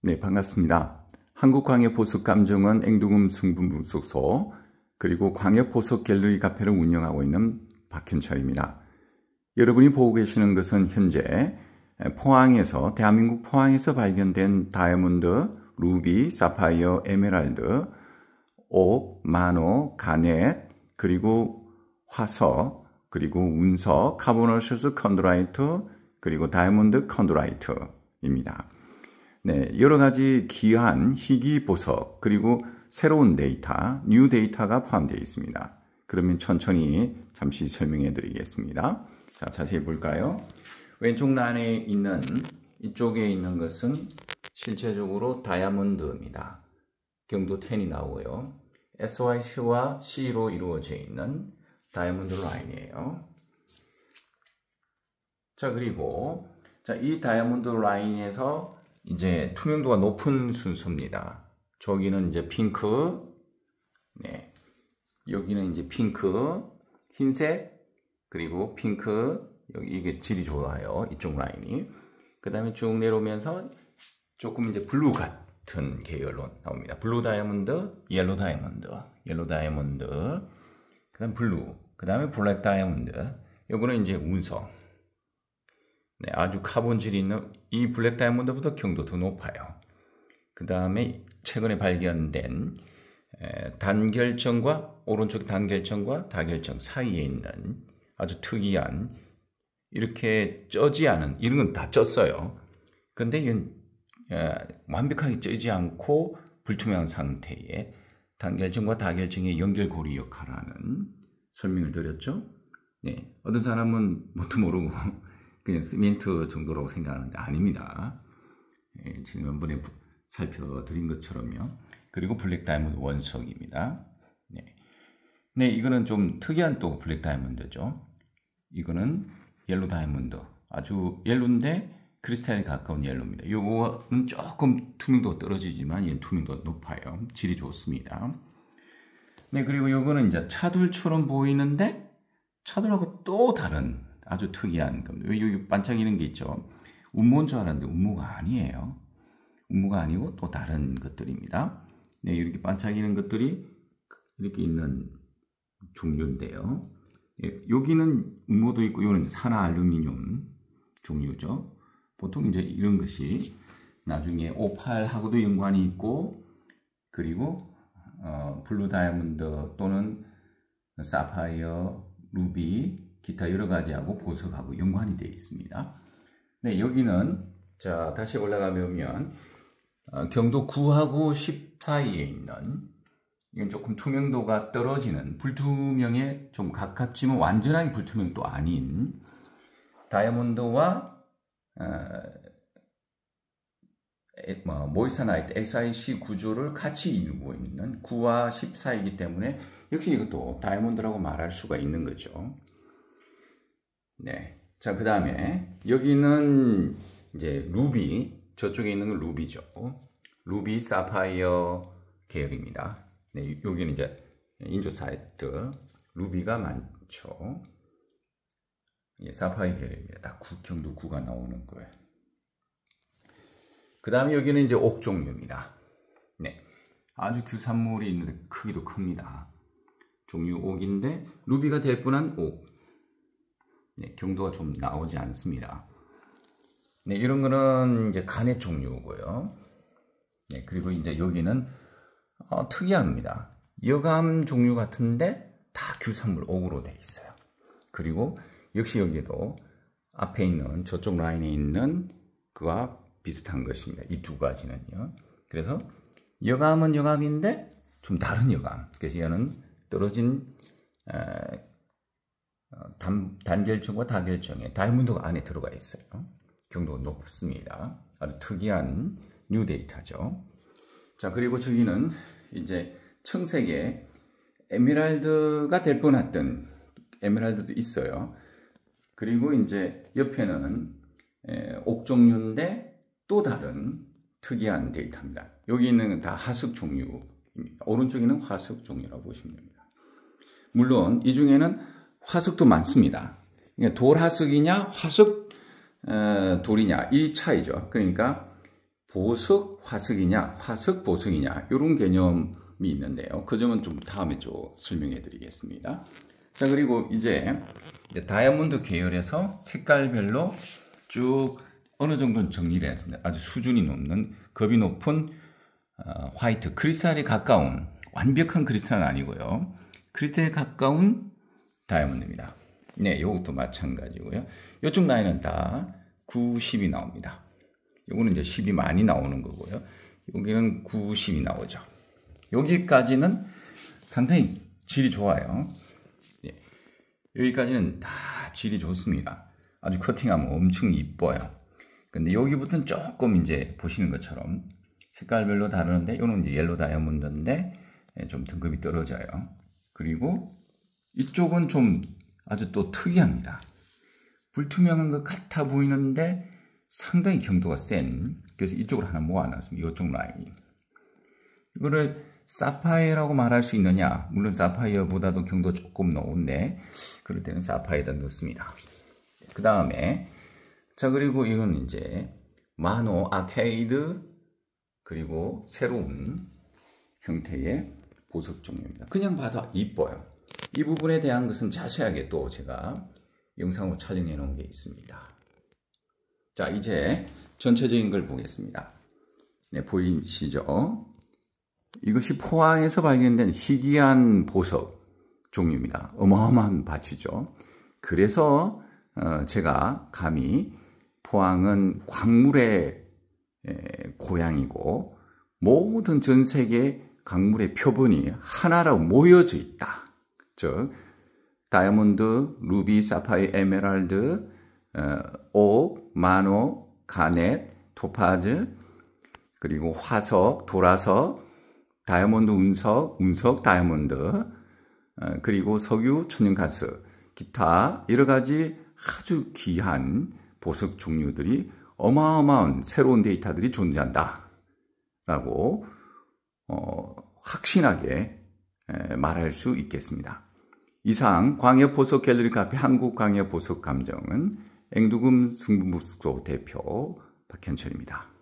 네, 반갑습니다. 한국광역보석감정원 앵두금 승분분석소 그리고 광역보석 갤러리 카페를 운영하고 있는 박현철입니다. 여러분이 보고 계시는 것은 현재 포항에서 대한민국 포항에서 발견된 다이아몬드, 루비, 사파이어, 에메랄드, 옥, 마노, 가넷, 그리고 화석, 그리고 운석, 카보널셔스 컨드라이트, 그리고 다이아몬드 컨드라이트입니다. 네, 여러 가지 귀한 희귀 보석 그리고 새로운 데이터, 뉴 데이터가 포함되어 있습니다. 그러면 천천히 잠시 설명해 드리겠습니다. 자, 자세히 볼까요? 왼쪽 란에 있는 이쪽에 있는 것은 실제적으로 다이아몬드입니다. 경도 10이 나오고요. SYC와 C로 이루어져 있는 다이아몬드 라인이에요. 자, 그리고 자, 이 다이아몬드 라인에서 이제 투명도가 높은 순서입니다. 저기는 이제 핑크, 네. 여기는 이제 핑크, 흰색, 그리고 핑크, 여기 이게 질이 좋아요. 이쪽 라인이. 그 다음에 쭉 내려오면서 조금 이제 블루 같은 계열로 나옵니다. 블루 다이아몬드, 옐로 다이아몬드, 옐로 다이아몬드, 그 다음 블루, 그 다음에 블랙 다이아몬드. 요거는 이제 운석. 네, 아주 카본질이 있는 이 블랙 다이아몬드보다 경도도 높아요. 그 다음에 최근에 발견된 단결정과 오른쪽 단결정과 다결정 사이에 있는 아주 특이한 이렇게 쪄지 않은 이런 건 다 쪘어요. 근데 이건 완벽하게 쪄지 않고 불투명한 상태에 단결정과 다결정의 연결고리 역할하는 을 설명을 드렸죠. 네, 어떤 사람은 뭣도 모르고 그냥 시멘트 정도라고 생각하는게 아닙니다. 예, 지난번에 살펴드린 것처럼요. 그리고 블랙 다이몬드 원석입니다. 네. 네, 이거는 좀 특이한 또 블랙 다이몬드죠 이거는 옐로 다이몬드 아주 옐로인데 크리스탈에 가까운 옐로입니다. 이거는 조금 투명도 떨어지지만 얘투명도 높아요. 질이 좋습니다. 네, 그리고 이거는 이제 차돌처럼 보이는데 차돌하고 또 다른 아주 특이한 겁니다. 여기 반짝이는 게 있죠. 운모인 줄 알았는데 운모가 아니에요. 운모가 아니고 또 다른 것들입니다. 네, 이렇게 반짝이는 것들이 이렇게 있는 종류인데요. 예, 여기는 음모도 있고 이거는 산화 알루미늄 종류죠. 보통 이제 이런 것이 나중에 오팔하고도 연관이 있고 그리고 어, 블루 다이아몬드 또는 사파이어, 루비 기타 여러 가지하고 보석하고 연관이 되어 있습니다. 네, 여기는 자 다시 올라가면 어, 경도 9하고 10 사이에 있는 이건 조금 투명도가 떨어지는 불투명에 좀 가깝지만 완전하게 불투명도 아닌 다이아몬드와 어, 뭐, 모이사나이트 SIC 구조를 같이 이루고 있는 9와 10이기 때문에 역시 이것도 다이아몬드라고 말할 수가 있는 거죠. 네. 자, 그 다음에 여기는 이제 루비, 저쪽에 있는 건 루비죠. 루비 사파이어 계열입니다. 네, 여기는 이제 인조 사이트 루비가 많죠. 예, 사파이어 계열입니다. 딱 국형도 구가 나오는 거예요. 그 다음에 여기는 이제 옥종류입니다. 네. 아주 규산물이 있는데 크기도 큽니다. 종류 옥인데 루비가 될뿐한 옥. 네, 경도가 좀 나오지 않습니다. 네, 이런 거는 이제 간의 종류고요. 네, 그리고 이제 여기는 어, 특이합니다. 여감 종류 같은데 다 규산물 옥으로 되어 있어요. 그리고 역시 여기도 앞에 있는 저쪽 라인에 있는 그와 비슷한 것입니다. 이 두 가지는요. 그래서 여감은 여감인데 좀 다른 여감. 그래서 얘는 떨어진 에, 어, 단, 단결청과 다결청에 다이아몬드가 안에 들어가 있어요. 경도가 높습니다. 아주 특이한 뉴 데이터죠. 자, 그리고 저기는 이제 청색에 에메랄드가 될 뻔했던 에메랄드도 있어요. 그리고 이제 옆에는 옥종류인데 또 다른 특이한 데이터입니다. 여기 있는 다 하숙 종류입니다. 오른쪽에는 화숙 종류라고 보시면 됩니다. 물론 이 중에는 화석도 많습니다. 그러니까 돌 화석이냐 화석 어, 돌이냐 이 차이죠. 그러니까 보석 화석이냐 화석 보석이냐 이런 개념이 있는데요. 그 점은 좀 다음에 좀 설명해 드리겠습니다. 자 그리고 이제 다이아몬드 계열에서 색깔별로 쭉 어느 정도 는 정리를 했습니다. 아주 수준이 높는 급이 높은 어, 화이트 크리스탈에 가까운 완벽한 크리스탈은 아니고요. 크리스탈에 가까운 다이아몬드입니다. 네, 이것도 마찬가지고요. 요쪽 라인은 다 90이 나옵니다. 요거는 이제 10이 많이 나오는 거고요. 여기는 90이 나오죠. 여기까지는 상당히 질이 좋아요. 예. 여기까지는 다 질이 좋습니다. 아주 커팅하면 엄청 이뻐요. 근데 여기부터는 조금 이제 보시는 것처럼 색깔별로 다르는데 이거는 이제 옐로 다이아몬드인데 예, 좀 등급이 떨어져요. 그리고 이쪽은 좀 아주 또 특이합니다. 불투명한 것 같아 보이는데 상당히 경도가 센 그래서 이쪽으로 하나 모아놨습니다. 이쪽 라인이. 거를 사파이어라고 말할 수 있느냐? 물론 사파이어보다도 경도 조금 높은데 그럴 때는 사파이어다 넣습니다. 그 다음에 자 그리고 이건 이제 마노 아케이드 그리고 새로운 형태의 보석 종류입니다. 그냥 봐도 이뻐요. 이 부분에 대한 것은 자세하게 또 제가 영상으로 촬영해 놓은 게 있습니다. 자, 이제 전체적인 걸 보겠습니다. 네, 보이시죠? 이것이 포항에서 발견된 희귀한 보석 종류입니다. 어마어마한 밭이죠. 그래서 어, 제가 감히 포항은 광물의 고향이고 모든 전 세계 강물의 표본이 하나로 모여져 있다. 즉 다이아몬드, 루비, 사파이, 에메랄드, 어, 옥, 마노, 가넷, 토파즈, 그리고 화석, 돌아석, 다이아몬드 운석, 운석 다이아몬드, 어, 그리고 석유, 천연가스, 기타 여러 가지 아주 귀한 보석 종류들이 어마어마한 새로운 데이터들이 존재한다. 라고, 어, 확신하게 말할 수 있겠습니다. 이상 광역보석 갤러리 카페 한국광역보석 감정은 앵두금 승부무소 대표 박현철입니다.